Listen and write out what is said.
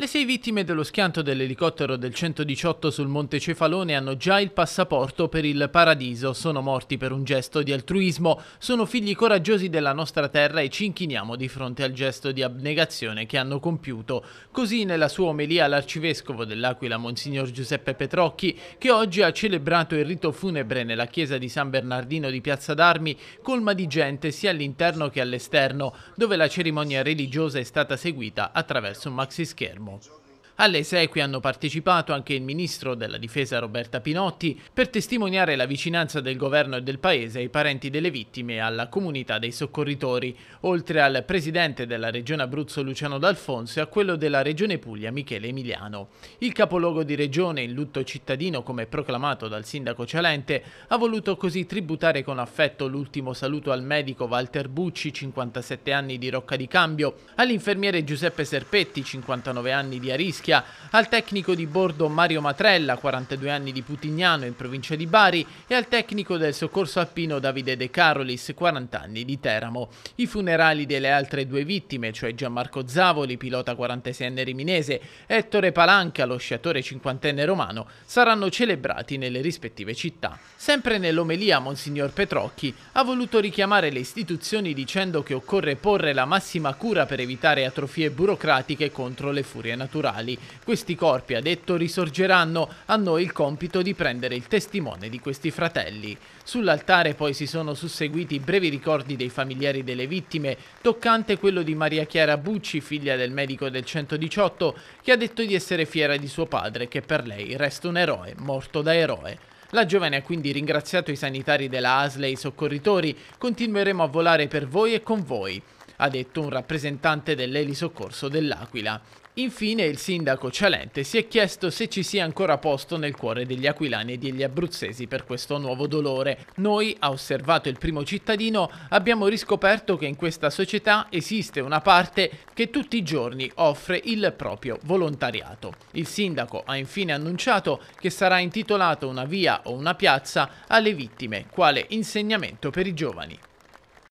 Le sei vittime dello schianto dell'elicottero del 118 sul Monte Cefalone hanno già il passaporto per il paradiso, sono morti per un gesto di altruismo, sono figli coraggiosi della nostra terra e ci inchiniamo di fronte al gesto di abnegazione che hanno compiuto. Così nella sua omelia l'arcivescovo dell'Aquila Monsignor Giuseppe Petrocchi, che oggi ha celebrato il rito funebre nella chiesa di San Bernardino di Piazza d'Armi, colma di gente sia all'interno che all'esterno, dove la cerimonia religiosa è stata seguita attraverso un maxi schermo. normal. Alle esequie hanno partecipato anche il ministro della difesa Roberta Pinotti per testimoniare la vicinanza del governo e del paese ai parenti delle vittime e alla comunità dei soccorritori, oltre al presidente della regione Abruzzo Luciano D'Alfonso e a quello della regione Puglia Michele Emiliano. Il capoluogo di regione in lutto cittadino, come proclamato dal sindaco Cialente, ha voluto così tributare con affetto l'ultimo saluto al medico Walter Bucci, 57 anni di Rocca di Cambio, all'infermiere Giuseppe Serpetti, 59 anni di Arischi, Pacchia, al tecnico di bordo Mario Matrella, 42 anni di Putignano in provincia di Bari, e al tecnico del soccorso alpino Davide De Carolis, 40 anni di Teramo. I funerali delle altre due vittime, cioè Gianmarco Zavoli, pilota 46enne riminese, e Ettore Palanca, lo sciatore 50enne romano, saranno celebrati nelle rispettive città. Sempre nell'omelia Monsignor Petrocchi ha voluto richiamare le istituzioni dicendo che occorre porre la massima cura per evitare atrofie burocratiche contro le furie naturali questi corpi, ha detto, risorgeranno a noi il compito di prendere il testimone di questi fratelli. Sull'altare poi si sono susseguiti brevi ricordi dei familiari delle vittime, toccante quello di Maria Chiara Bucci, figlia del medico del 118, che ha detto di essere fiera di suo padre, che per lei resta un eroe, morto da eroe. La giovane ha quindi ringraziato i sanitari della ASLE e i soccorritori. Continueremo a volare per voi e con voi ha detto un rappresentante dell'elisoccorso dell'Aquila. Infine il sindaco Cialente si è chiesto se ci sia ancora posto nel cuore degli aquilani e degli abruzzesi per questo nuovo dolore. Noi, ha osservato il primo cittadino, abbiamo riscoperto che in questa società esiste una parte che tutti i giorni offre il proprio volontariato. Il sindaco ha infine annunciato che sarà intitolata una via o una piazza alle vittime, quale insegnamento per i giovani.